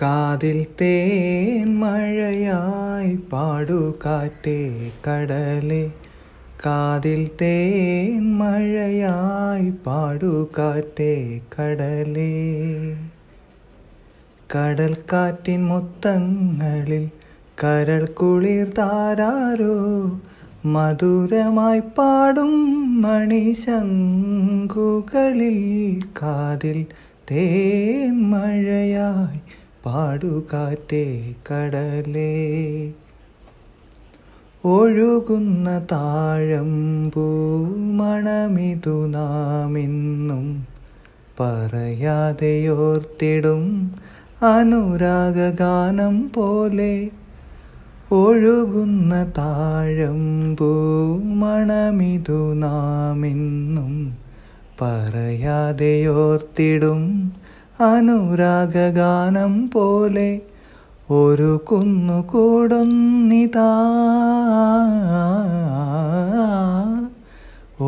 കാതിൽ തേൻ മഴയായി പാടുകാറ്റേ കടലെ കാതിൽ തേൻ മഴയായി പാടുകാറ്റേ കടലെ കടൽ കാറ്റിൻ മൊത്തങ്ങളിൽ കരൾ കുളിർ താരാരോ മധുരമായി പാടും മണിശങ്കുകളിൽ കാതിൽ തേൻ മഴയായി പാടുകാറ്റേ കടലേ ഒഴുകുന്ന താഴം പൂമണമിതു നാമിന്നും പറയാതെയോർത്തിടും അനുരാഗാനം പോലെ ഒഴുകുന്ന താഴം പൂമണമിതു നാമിന്നും പറയാതെയോർത്തിടും അനുരാഗഗാനം പോലെ ഒരു കുന്നുകൂടൊന്നിതാ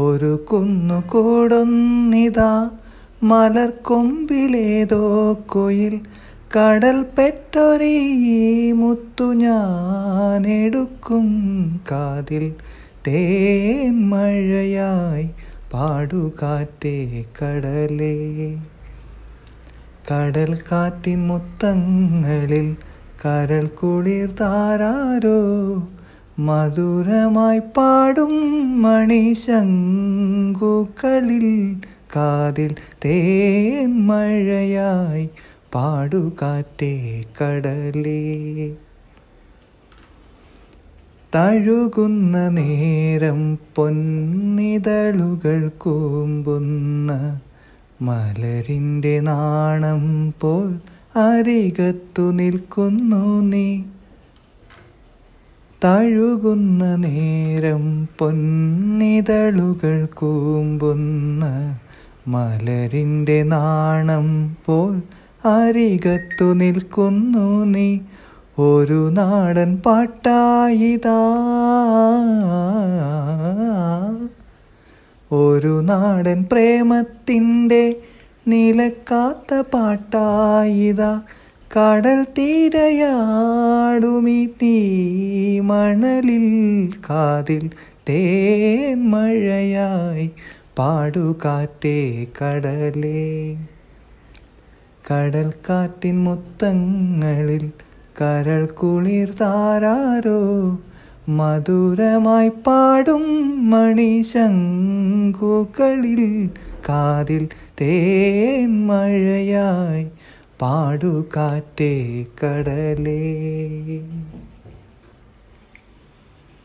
ഒരു കുന്നുകൂടൊന്നിതാ മലർക്കൊമ്പിലേതോ കൊയിൽ കടൽ പെട്ടൊരീ മുത്തു ഞാനെടുക്കും കാതിൽ തേൻ മഴയായി പാടുകാറ്റേ കടലേ കടൽ കാറ്റി മുത്തങ്ങളിൽ കരൾ കുളിർ മധുരമായി പാടും മണിശങ്കുകളിൽ കാതിൽ തേൻ മഴയായി പാടുകാറ്റേ കടലേ തഴുകുന്ന നേരം പൊന്നിതളുകൾ കൂമ്പുന്ന മലരിൻ്റെ നാണം പോൽ അരികത്തു നിൽക്കുന്നു നീ തഴുകുന്ന നേരം പൊന്നിതളുകൾ കൂമ്പുന്ന മലരിൻ്റെ നാണം പോൽ അരികത്തു നിൽക്കുന്നു നീ ഒരു നാടൻ പാട്ടായിതാ ഒരു നാടൻ പ്രേമത്തിൻ്റെ നിലക്കാത്ത പാട്ടായിത കടൽ തീരയാടുമി തീ മണലിൽ കാതിൽ തേന്മഴയായി പാടുകാറ്റേ കടലേ കടൽ കാറ്റിൻ മുത്തങ്ങളിൽ കരൾ കുളിർ താരാരോ മധുരമായി പാടും മണിശങ്കുകളിൽ കാതിൽ തേൻ മഴയായി പാടുകാറ്റേ കടലേ